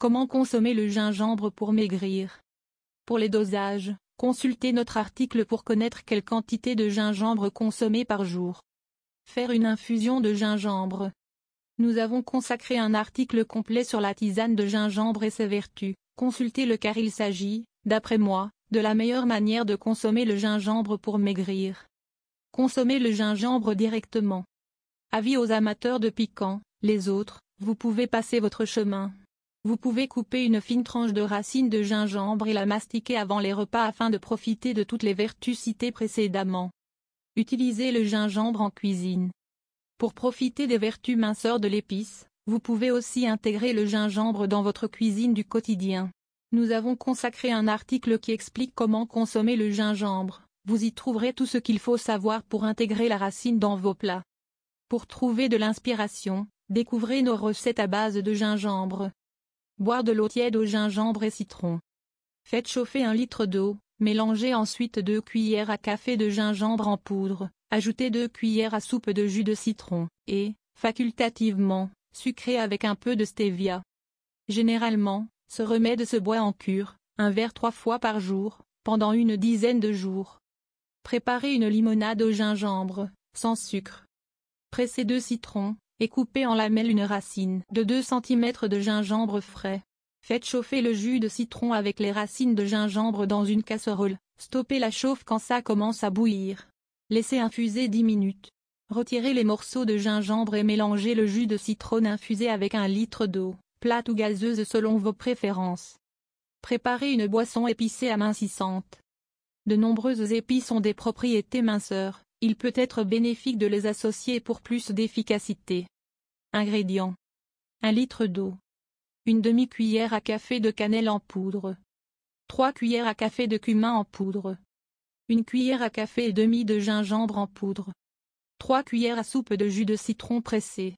Comment consommer le gingembre pour maigrir Pour les dosages, consultez notre article pour connaître quelle quantité de gingembre consommer par jour. Faire une infusion de gingembre. Nous avons consacré un article complet sur la tisane de gingembre et ses vertus. Consultez-le car il s'agit, d'après moi, de la meilleure manière de consommer le gingembre pour maigrir. Consommer le gingembre directement. Avis aux amateurs de piquant, les autres, vous pouvez passer votre chemin. Vous pouvez couper une fine tranche de racine de gingembre et la mastiquer avant les repas afin de profiter de toutes les vertus citées précédemment. Utilisez le gingembre en cuisine. Pour profiter des vertus minceurs de l'épice, vous pouvez aussi intégrer le gingembre dans votre cuisine du quotidien. Nous avons consacré un article qui explique comment consommer le gingembre. Vous y trouverez tout ce qu'il faut savoir pour intégrer la racine dans vos plats. Pour trouver de l'inspiration, découvrez nos recettes à base de gingembre. Boire de l'eau tiède au gingembre et citron. Faites chauffer un litre d'eau, mélangez ensuite deux cuillères à café de gingembre en poudre, ajoutez deux cuillères à soupe de jus de citron, et, facultativement, sucrez avec un peu de stevia. Généralement, ce remède se boit en cure, un verre trois fois par jour, pendant une dizaine de jours. Préparez une limonade au gingembre, sans sucre. Pressez deux citrons, et coupez en lamelles une racine de 2 cm de gingembre frais. Faites chauffer le jus de citron avec les racines de gingembre dans une casserole, stoppez la chauffe quand ça commence à bouillir. Laissez infuser 10 minutes. Retirez les morceaux de gingembre et mélangez le jus de citron infusé avec un litre d'eau, plate ou gazeuse selon vos préférences. Préparez une boisson épicée amincissante. De nombreuses épices ont des propriétés minceurs, il peut être bénéfique de les associer pour plus d'efficacité. Ingrédients. 1 litre d'eau. Une demi-cuillère à café de cannelle en poudre. 3 cuillères à café de cumin en poudre. Une cuillère à café et demi de gingembre en poudre. 3 cuillères à soupe de jus de citron pressé.